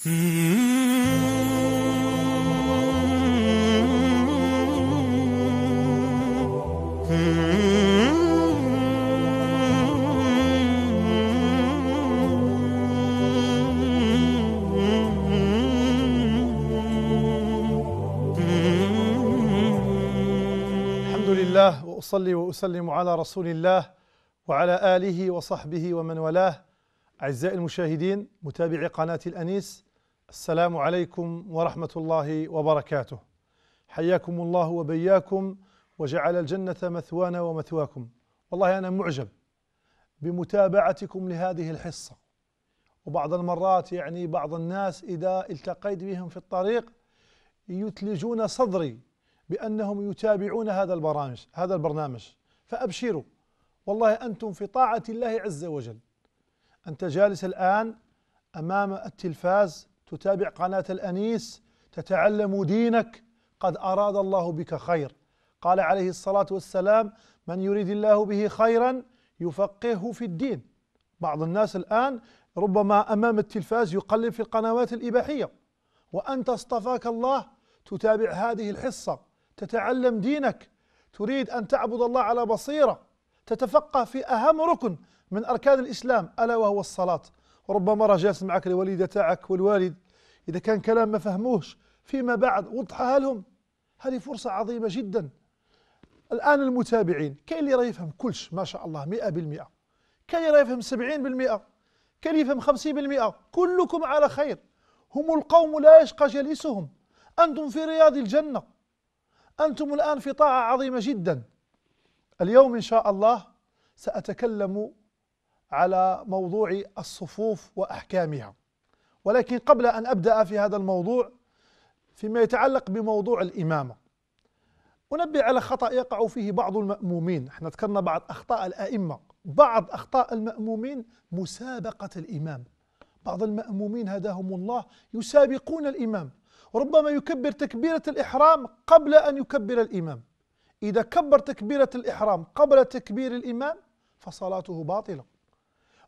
الحمد لله واصلي واسلم على رسول الله وعلى اله وصحبه ومن والاه اعزائي المشاهدين متابعي قناه الانيس السلام عليكم ورحمة الله وبركاته حياكم الله وبياكم وجعل الجنة مثوانا ومثواكم والله أنا معجب بمتابعتكم لهذه الحصة وبعض المرات يعني بعض الناس إذا التقيت بهم في الطريق يتلجون صدري بأنهم يتابعون هذا البرامج هذا البرنامج فأبشروا والله أنتم في طاعة الله عز وجل أنت جالس الآن أمام التلفاز تتابع قناة الأنيس تتعلم دينك قد أراد الله بك خير قال عليه الصلاة والسلام من يريد الله به خيرا يفقهه في الدين بعض الناس الآن ربما أمام التلفاز يقلب في القنوات الإباحية وأنت اصطفاك الله تتابع هذه الحصة تتعلم دينك تريد أن تعبد الله على بصيرة تتفقه في أهم ركن من أركان الإسلام ألا وهو الصلاة ربما راه جالس معك الوالده تاعك والوالد اذا كان كلام ما فهموهش فيما بعد وضحها لهم هذه فرصه عظيمه جدا الان المتابعين كاين اللي راه يفهم كلش ما شاء الله 100% كاين اللي راه يفهم 70% كاين اللي يفهم 50% كلكم على خير هم القوم لا يشقى جليسهم انتم في رياض الجنه انتم الان في طاعه عظيمه جدا اليوم ان شاء الله ساتكلم على موضوع الصفوف واحكامها ولكن قبل ان ابدا في هذا الموضوع فيما يتعلق بموضوع الامامه انبه على خطا يقع فيه بعض المامومين احنا ذكرنا بعض اخطاء الائمه بعض اخطاء المامومين مسابقه الامام بعض المامومين هداهم الله يسابقون الامام ربما يكبر تكبيره الاحرام قبل ان يكبر الامام اذا كبر تكبيره الاحرام قبل تكبير الامام فصلاته باطله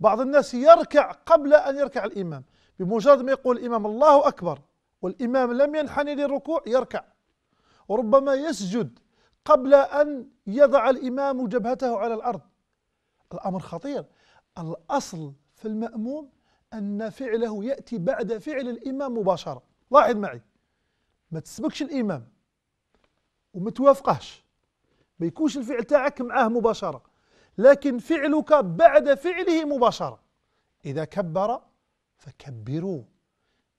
بعض الناس يركع قبل أن يركع الإمام بمجرد ما يقول الإمام الله أكبر والإمام لم ينحني للركوع يركع وربما يسجد قبل أن يضع الإمام جبهته على الأرض الأمر خطير الأصل في المأموم أن فعله يأتي بعد فعل الإمام مباشرة لاحظ معي ما تسبكش الإمام وما توافقهش ما يكونش الفعل تاعك معاه مباشرة لكن فعلك بعد فعله مباشرة إذا كبر فكبروا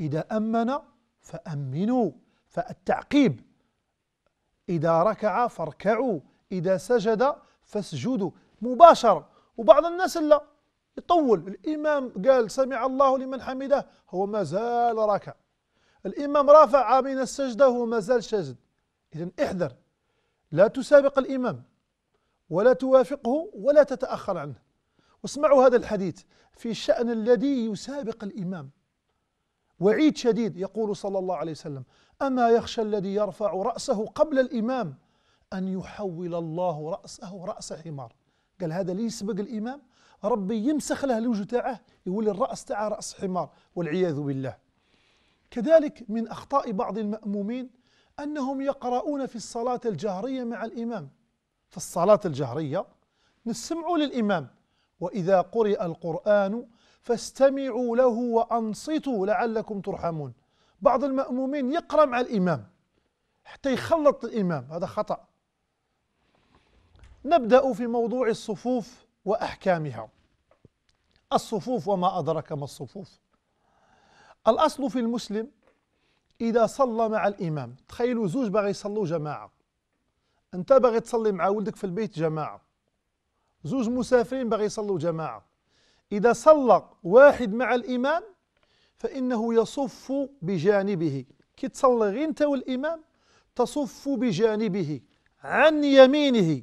إذا أمن فأمنوا فالتعقيب إذا ركع فاركعوا إذا سجد فاسجدوا مباشرة وبعض الناس لا يطول الإمام قال سمع الله لمن حمده هو ما زال راكع الإمام رافع من السجدة هو ما زال ساجد إذا احذر لا تسابق الإمام ولا توافقه ولا تتأخر عنه واسمعوا هذا الحديث في شأن الذي يسابق الإمام وعيد شديد يقول صلى الله عليه وسلم أما يخشى الذي يرفع رأسه قبل الإمام أن يحول الله رأسه رأس حمار قال هذا اللي يسبق الإمام ربي يمسخ له الوجه تاعه يولي الرأس تاعه رأس حمار والعياذ بالله كذلك من أخطاء بعض المأمومين أنهم يقرؤون في الصلاة الجهرية مع الإمام في الصلاة الجهرية نسمع للإمام وإذا قرئ القرآن فاستمعوا له وأنصتوا لعلكم ترحمون بعض المأمومين يقرأ مع الإمام حتى يخلط الإمام هذا خطأ نبدأ في موضوع الصفوف وأحكامها الصفوف وما أدرك ما الصفوف الأصل في المسلم إذا صلى مع الإمام تخيلوا زوج باغي يصلوا جماعة انت باغي تصلي مع ولدك في البيت جماعه زوج مسافرين باغي يصلوا جماعه اذا صلى واحد مع الامام فانه يصف بجانبه كي تصلي غير انت والامام تصف بجانبه عن يمينه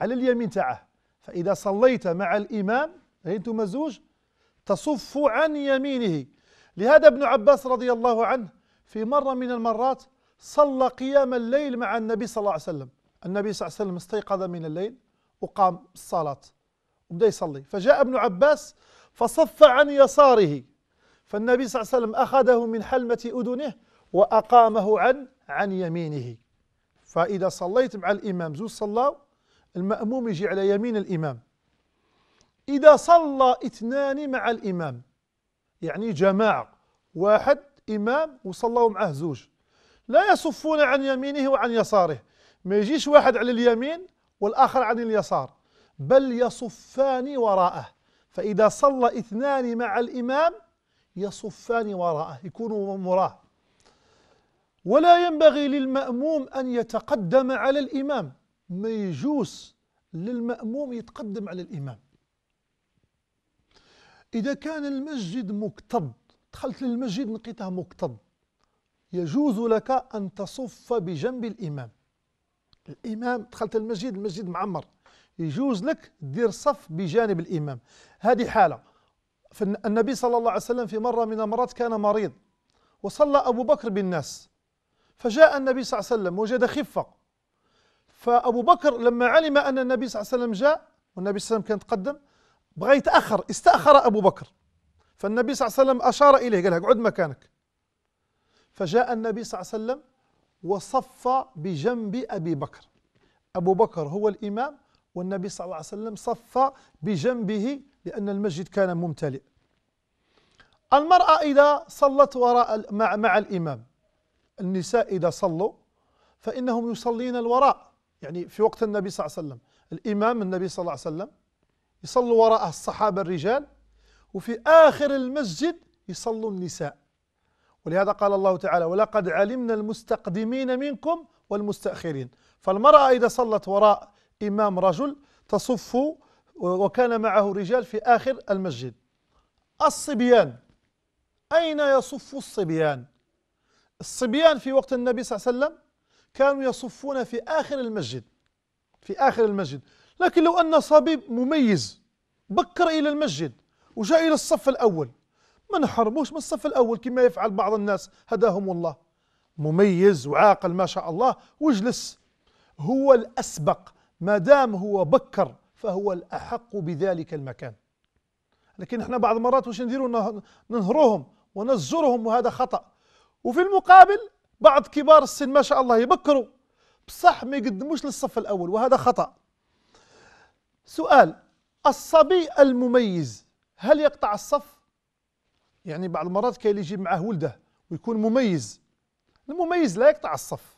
على اليمين تاعه فاذا صليت مع الامام غير انتم زوج تصف عن يمينه لهذا ابن عباس رضي الله عنه في مره من المرات صلى قيام الليل مع النبي صلى الله عليه وسلم النبي صلى الله عليه وسلم استيقظ من الليل وقام الصلاة وبدأ يصلي فجاء ابن عباس فصف عن يساره فالنبي صلى الله عليه وسلم أخذه من حلمة أذنه وأقامه عن عن يمينه فإذا صليت مع الإمام زوج صلى المأموم يجي على يمين الإمام إذا صلى اثنان مع الإمام يعني جماعة واحد إمام وصلوا معه زوج لا يصفون عن يمينه وعن يساره ما يجيش واحد على اليمين والآخر عن اليسار بل يصفان وراءه فإذا صلى اثنان مع الإمام يصفان وراءه يكونوا مراه ولا ينبغي للمأموم أن يتقدم على الإمام ما يجوز للمأموم يتقدم على الإمام إذا كان المسجد مكتظ دخلت للمسجد لقيته مكتظ يجوز لك أن تصف بجنب الإمام الإمام دخلت المسجد المسجد معمر يجوز لك دير صف بجانب الإمام هذه حالة النبي صلى الله عليه وسلم في مرة من المرات كان مريض وصلى أبو بكر بالناس فجاء النبي صلى الله عليه وسلم وجد خفة فأبو بكر لما علم أن النبي صلى الله عليه وسلم جاء والنبي صلى الله عليه وسلم كان تقدم بغى يتأخر استأخر أبو بكر فالنبي صلى الله عليه وسلم أشار إليه قال لك اقعد مكانك فجاء النبي صلى الله عليه وسلم وصف بجنب أبي بكر أبو بكر هو الإمام والنبي صلى الله عليه وسلم صف بجنبه لأن المسجد كان ممتلئ المرأة إذا صلت وراء مع, مع الإمام النساء إذا صلوا فإنهم يصلين الوراء يعني في وقت النبي صلى الله عليه وسلم الإمام النبي صلى الله عليه وسلم يصلوا وراءه الصحابة الرجال وفي آخر المسجد يصلوا النساء ولهذا قال الله تعالى ولقد علمنا المستقدمين منكم والمستأخرين فالمرأة إذا صلت وراء إمام رجل تصف وكان معه رجال في آخر المسجد الصبيان أين يصف الصبيان الصبيان في وقت النبي صلى الله عليه وسلم كانوا يصفون في آخر المسجد في آخر المسجد لكن لو أن صبي مميز بكر إلى المسجد وجاء إلى الصف الأول ما نحرموش من الصف الأول كما يفعل بعض الناس هداهم الله مميز وعاقل ما شاء الله واجلس هو الأسبق ما دام هو بكر فهو الأحق بذلك المكان لكن احنا بعض المرات واش نديروا ننهروهم ونزرهم وهذا خطأ وفي المقابل بعض كبار السن ما شاء الله يبكروا بصح ما يقدموش للصف الأول وهذا خطأ سؤال الصبي المميز هل يقطع الصف يعني بعض المرات كاين اللي يجيب معاه ولده ويكون مميز المميز لا يقطع الصف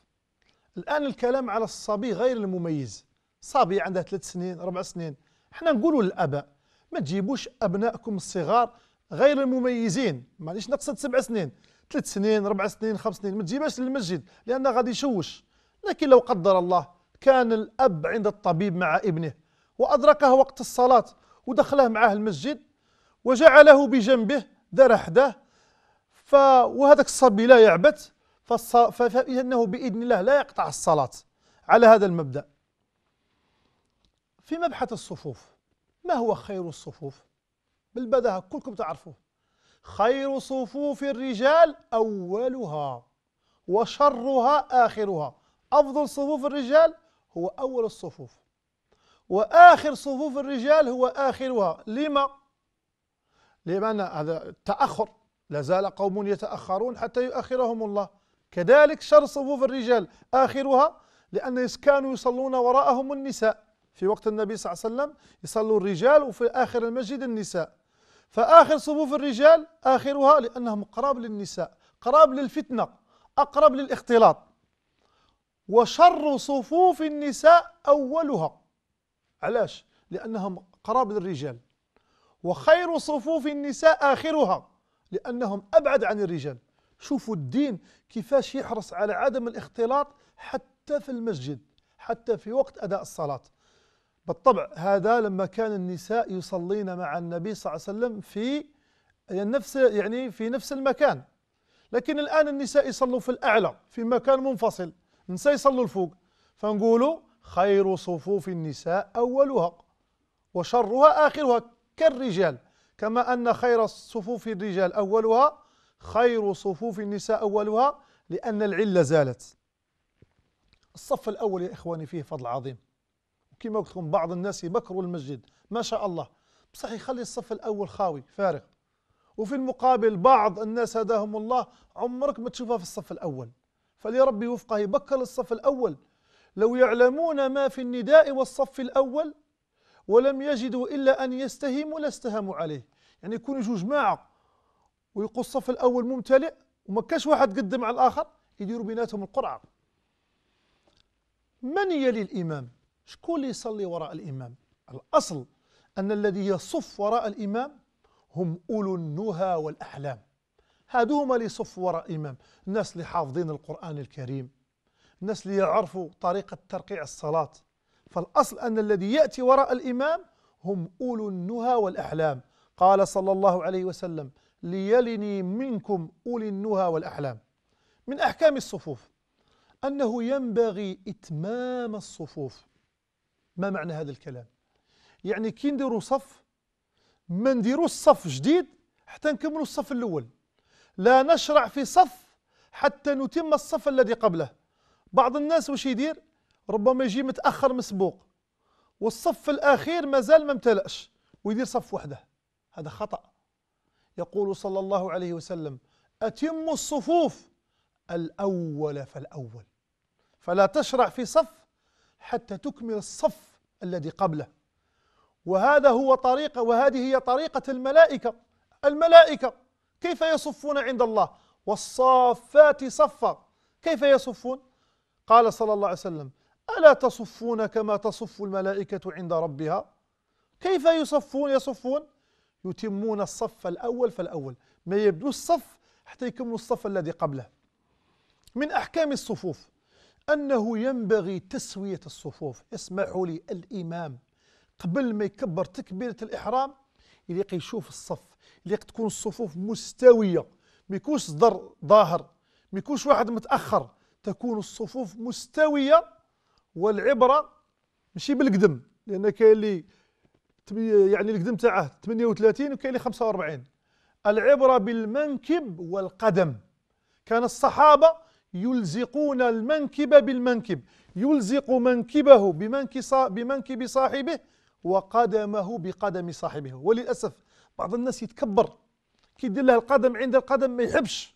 الان الكلام على الصبي غير المميز صبي عنده ثلاث سنين اربع سنين حنا نقولوا للاباء ما تجيبوش ابنائكم الصغار غير المميزين مانيش نقصد سبع سنين ثلاث سنين اربع سنين خمس سنين ما تجيبهاش للمسجد لان غادي يشوش لكن لو قدر الله كان الاب عند الطبيب مع ابنه وادركه وقت الصلاه ودخله معه المسجد وجعله بجنبه دار حداه ف وهذاك الصبي لا يعبث فإنه بإذن الله لا يقطع الصلاة على هذا المبدأ في مبحث الصفوف ما هو خير الصفوف بالبداهة كلكم تعرفوه خير صفوف الرجال أولها وشرها آخرها أفضل صفوف الرجال هو أول الصفوف وآخر صفوف الرجال هو آخرها لما لأن هذا التأخر لازال قوم يتأخرون حتى يؤخرهم الله كذلك شر صفوف الرجال آخرها لأن كانوا يصلون وراءهم النساء في وقت النبي صلى الله عليه وسلم يصلوا الرجال وفي آخر المسجد النساء فآخر صفوف الرجال آخرها لأنهم قراب للنساء قراب للفتنة أقرب للاختلاط وشر صفوف النساء أولها علاش؟ لأنهم قراب للرجال وخير صفوف النساء آخرها لأنهم أبعد عن الرجال شوفوا الدين كيفاش يحرص على عدم الاختلاط حتى في المسجد حتى في وقت أداء الصلاة بالطبع هذا لما كان النساء يصلين مع النبي صلى الله عليه وسلم في نفس يعني في نفس المكان لكن الآن النساء يصلوا في الأعلى في مكان منفصل النساء يصلوا الفوق فنقولوا خير صفوف النساء أولها وشرها آخرها كالرجال كما أن خير صفوف الرجال أولها خير صفوف النساء أولها لأن العلة زالت الصف الأول يا إخواني فيه فضل عظيم وكما قلت لكم بعض الناس يبكروا المسجد ما شاء الله بصح يخلي الصف الأول خاوي فارغ وفي المقابل بعض الناس هداهم الله عمرك ما تشوفها في الصف الأول فليربي وفقه يبكر الصف الأول لو يعلمون ما في النداء والصف الأول ولم يجدوا إلا أن يستهموا لاستهموا عليه يعني يكونوا جوج جماعة ويقول الصف الأول ممتلئ وما كاش واحد قدم على الآخر يديروا بيناتهم القرعة من يلي الإمام شكون اللي يصلي وراء الإمام الأصل أن الذي يصف وراء الإمام هم أولو النهى والأحلام هادو هما اللي يصفوا وراء الإمام الناس اللي حافظين القرآن الكريم الناس اللي يعرفوا طريقة ترقيع الصلاة فالأصل أن الذي يأتي وراء الإمام هم أولو النهى والأحلام قال صلى الله عليه وسلم ليلني منكم أولي النهى والأحلام من أحكام الصفوف أنه ينبغي إتمام الصفوف ما معنى هذا الكلام يعني كي نديروا صف ما نديروش صف جديد حتى نكملوا الصف الأول لا نشرع في صف حتى نتم الصف الذي قبله بعض الناس واش يدير ربما يجي متاخر مسبوق والصف الاخير مازال ما امتلأش ويدير صف وحده هذا خطأ يقول صلى الله عليه وسلم أتم الصفوف الأول فالأول فلا تشرع في صف حتى تكمل الصف الذي قبله وهذا هو طريقة وهذه هي طريقة الملائكة الملائكة كيف يصفون عند الله والصافات صفا كيف يصفون قال صلى الله عليه وسلم ألا تصفون كما تصف الملائكة عند ربها كيف يصفون يصفون يتمون الصف الأول فالأول ما يبدوش الصف حتى يكملوا الصف الذي قبله من أحكام الصفوف أنه ينبغي تسوية الصفوف اسمحوا لي الإمام قبل ما يكبر تكبيرة الإحرام يليق يشوف الصف يليق تكون الصفوف مستوية ما يكونش ظاهر ما يكونش واحد متأخر تكون الصفوف مستوية والعبره ماشي بالقدم لان كاين اللي يعني القدم تاعه 38 وكاين اللي 45 العبره بالمنكب والقدم كان الصحابه يلزقون المنكب بالمنكب يلزق منكبه بمنكب صاحبه وقدمه بقدم صاحبه وللاسف بعض الناس يتكبر كي يدير له القدم عند القدم ما يحبش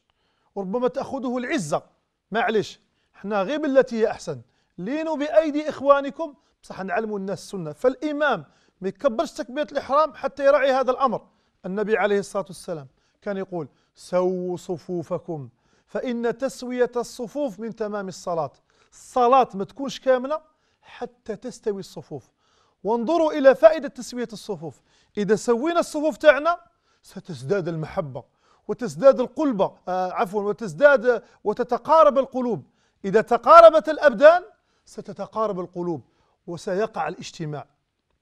وربما تاخذه العزه معليش حنا غير بالتي هي احسن لينوا بايدي اخوانكم بصح نعلموا الناس السنه فالامام ما يكبرش تكبيره الاحرام حتى يراعي هذا الامر النبي عليه الصلاه والسلام كان يقول سووا صفوفكم فان تسويه الصفوف من تمام الصلاه الصلاه ما تكونش كامله حتى تستوي الصفوف وانظروا الى فائده تسويه الصفوف اذا سوينا الصفوف تاعنا ستزداد المحبه وتزداد القلبة آه عفوا وتزداد وتتقارب القلوب إذا تقاربت الأبدان ستتقارب القلوب وسيقع الاجتماع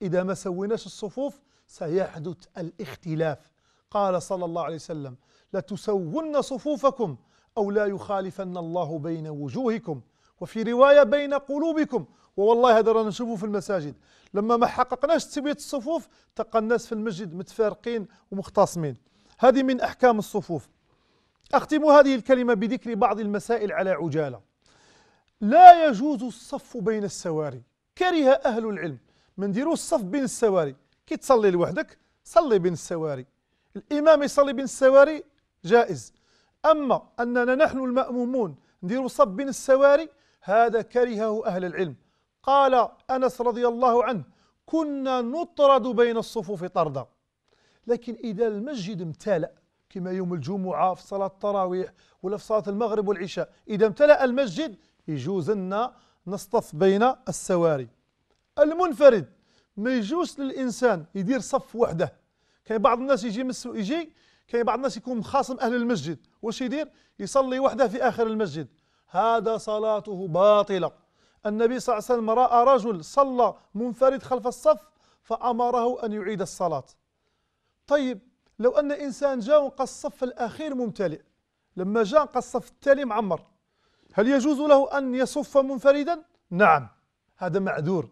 إذا ما سويناش الصفوف سيحدث الاختلاف قال صلى الله عليه وسلم لتسون صفوفكم أو لا يخالفن الله بين وجوهكم وفي رواية بين قلوبكم ووالله هذا رانا نشوفه في المساجد لما ما حققناش تسوية الصفوف تلقى الناس في المسجد متفارقين ومختصمين هذه من أحكام الصفوف أختم هذه الكلمة بذكر بعض المسائل على عجالة لا يجوز الصف بين السواري كره أهل العلم ما نديروش الصف بين السواري كي تصلي لوحدك صلي بين السواري الإمام يصلي بين السواري جائز أما أننا نحن المأمومون نديروا صف بين السواري هذا كرهه أهل العلم قال أنس رضي الله عنه كنا نطرد بين الصفوف طردا لكن إذا المسجد امتلأ كما يوم الجمعة في صلاة التراويح ولا في صلاة المغرب والعشاء إذا امتلأ المسجد يجوز لنا نصطف بين السواري المنفرد ما يجوز للانسان يدير صف وحده كاين بعض الناس يجي مس يجي كاين بعض الناس يكون مخاصم اهل المسجد واش يدير يصلي وحده في اخر المسجد هذا صلاته باطله النبي صلى الله عليه وسلم راى رجل صلى منفرد خلف الصف فامره ان يعيد الصلاه طيب لو ان انسان جاء وقى الصف الاخير ممتلئ لما جاء قى الصف التالي معمر هل يجوز له أن يصف منفردا؟ نعم هذا معذور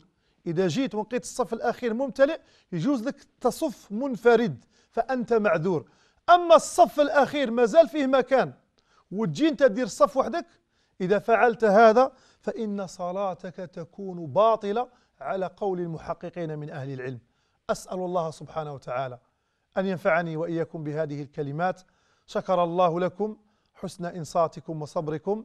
إذا جيت ولقيت الصف الأخير ممتلئ يجوز لك تصف منفرد فأنت معذور أما الصف الأخير مازال فيه مكان وتجي أنت دير صف وحدك إذا فعلت هذا فإن صلاتك تكون باطلة على قول المحققين من أهل العلم أسأل الله سبحانه وتعالى أن ينفعني وإياكم بهذه الكلمات شكر الله لكم حسن إنصاتكم وصبركم